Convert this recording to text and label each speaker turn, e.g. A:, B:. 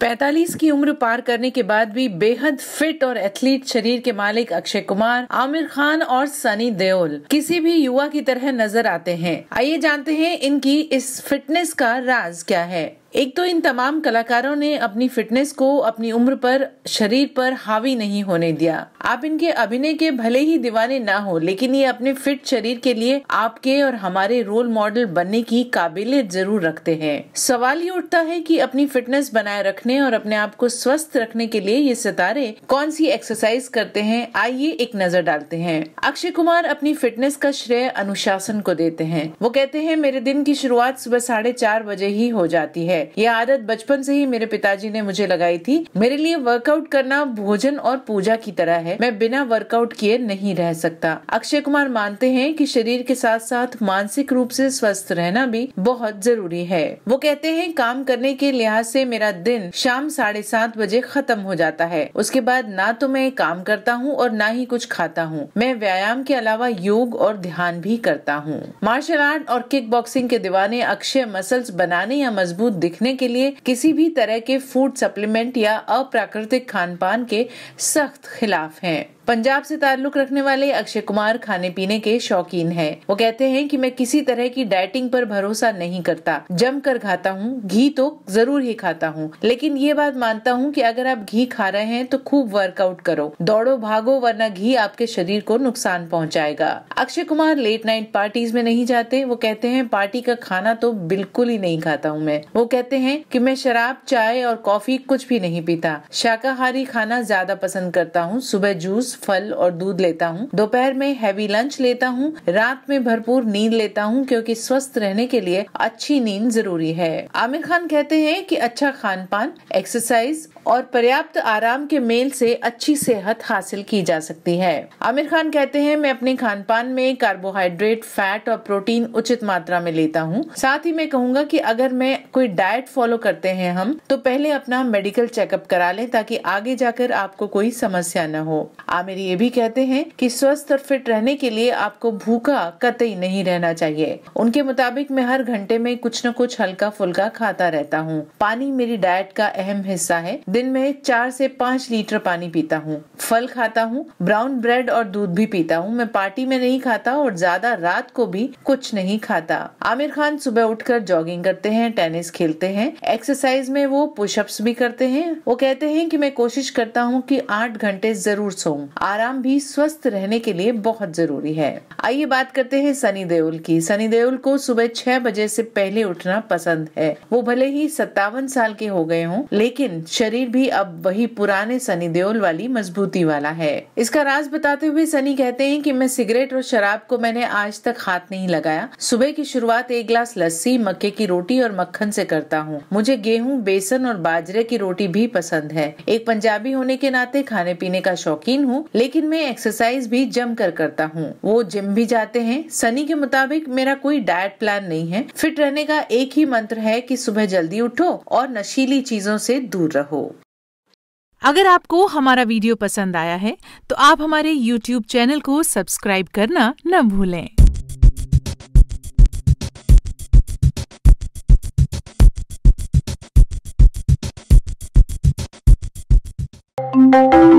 A: पैतालीस की उम्र पार करने के बाद भी बेहद फिट और एथलीट शरीर के मालिक अक्षय कुमार आमिर खान और सनी देओल किसी भी युवा की तरह नजर आते हैं आइए जानते हैं इनकी इस फिटनेस का राज क्या है एक तो इन तमाम कलाकारों ने अपनी फिटनेस को अपनी उम्र पर शरीर पर हावी नहीं होने दिया आप इनके अभिनय के भले ही दीवाने ना हो लेकिन ये अपने फिट शरीर के लिए आपके और हमारे रोल मॉडल बनने की काबिलियत जरूर रखते हैं सवाल ये उठता है कि अपनी फिटनेस बनाए रखने और अपने आप को स्वस्थ रखने के लिए ये सितारे कौन सी एक्सरसाइज करते हैं आइए एक नजर डालते हैं अक्षय कुमार अपनी फिटनेस का श्रेय अनुशासन को देते हैं वो कहते हैं मेरे दिन की शुरुआत सुबह साढ़े चार बजे ही हो जाती है है यह आदत बचपन से ही मेरे पिताजी ने मुझे लगाई थी मेरे लिए वर्कआउट करना भोजन और पूजा की तरह है मैं बिना वर्कआउट किए नहीं रह सकता अक्षय कुमार मानते हैं कि शरीर के साथ साथ मानसिक रूप से स्वस्थ रहना भी बहुत जरूरी है वो कहते हैं काम करने के लिहाज से मेरा दिन शाम साढ़े सात बजे खत्म हो जाता है उसके बाद ना तो मैं काम करता हूँ और ना ही कुछ खाता हूँ मैं व्यायाम के अलावा योग और ध्यान भी करता हूँ मार्शल आर्ट और किक बॉक्सिंग के दीवाने अक्षय मसल्स बनाने या मजबूत देखने के लिए किसी भी तरह के फूड सप्लीमेंट या अप्राकृतिक खान पान के सख्त खिलाफ हैं पंजाब से ताल्लुक रखने वाले अक्षय कुमार खाने पीने के शौकीन है वो कहते हैं कि मैं किसी तरह की डाइटिंग पर भरोसा नहीं करता जम कर खाता हूँ घी तो जरूर ही खाता हूँ लेकिन ये बात मानता हूँ कि अगर आप घी खा रहे हैं तो खूब वर्कआउट करो दौड़ो भागो वरना घी आपके शरीर को नुकसान पहुँचाएगा Akshay Kumar late night parties में नहीं जाते वो कहते हैं पार्टी का खाना तो बिल्कुल ही नहीं खाता हूँ मैं वो कहते हैं की मैं शराब चाय और कॉफी कुछ भी नहीं पीता शाकाहारी खाना ज्यादा पसंद करता हूँ सुबह जूस फल और दूध लेता हूँ दोपहर में हैवी लंच लेता हूँ रात में भरपूर नींद लेता हूँ क्योंकि स्वस्थ रहने के लिए अच्छी नींद जरूरी है आमिर खान कहते हैं कि अच्छा खान पान एक्सरसाइज और पर्याप्त आराम के मेल से अच्छी सेहत हासिल की जा सकती है आमिर खान कहते हैं मैं अपने खान पान में कार्बोहाइड्रेट फैट और प्रोटीन उचित मात्रा में लेता हूँ साथ ही मैं कहूँगा कि अगर मैं कोई डाइट फॉलो करते हैं हम तो पहले अपना मेडिकल चेकअप करा लें ताकि आगे जाकर आपको कोई समस्या न हो आमिर ये भी कहते हैं कि स्वस्थ और फिट रहने के लिए आपको भूखा कतई नहीं रहना चाहिए उनके मुताबिक मैं हर घंटे में कुछ न कुछ हल्का फुल्का खाता रहता हूँ पानी मेरी डाइट का अहम हिस्सा है दिन में चार से पाँच लीटर पानी पीता हूँ फल खाता हूँ ब्राउन ब्रेड और दूध भी पीता हूँ मैं पार्टी में नहीं खाता और ज्यादा रात को भी कुछ नहीं खाता आमिर खान सुबह उठकर जॉगिंग करते हैं टेनिस खेलते हैं एक्सरसाइज में वो पुशअप्स भी करते हैं वो कहते हैं कि मैं कोशिश करता हूँ कि आठ घंटे जरूर सोऊं आराम भी स्वस्थ रहने के लिए बहुत जरूरी है आइए बात करते हैं सनी देओल की सनी देओल को सुबह छह बजे से पहले उठना पसंद है वो भले ही सत्तावन साल के हो गए हों लेकिन शरीर भी अब वही पुराने सनी देओल वाली मजबूती वाला है इसका राज बताते हुए सनी कहते हैं कि मैं सिगरेट और शराब को मैंने आज तक हाथ नहीं लगाया सुबह की शुरुआत एक ग्लास लस्सी मक्के की रोटी और मक्खन से करता हूँ मुझे गेहूँ बेसन और बाजरे की रोटी भी पसंद है एक पंजाबी होने के नाते खाने पीने का शौकीन हूँ हूँ लेकिन मैं एक्सरसाइज भी जम कर करता हूँ वो जिम भी जाते हैं सनी के मुताबिक मेरा कोई डाइट प्लान नहीं है फिट रहने का एक ही मंत्र है कि सुबह जल्दी उठो और नशीली चीजों से दूर रहो अगर आपको हमारा वीडियो पसंद आया है तो आप हमारे YouTube चैनल को सब्सक्राइब करना न भूलें thank you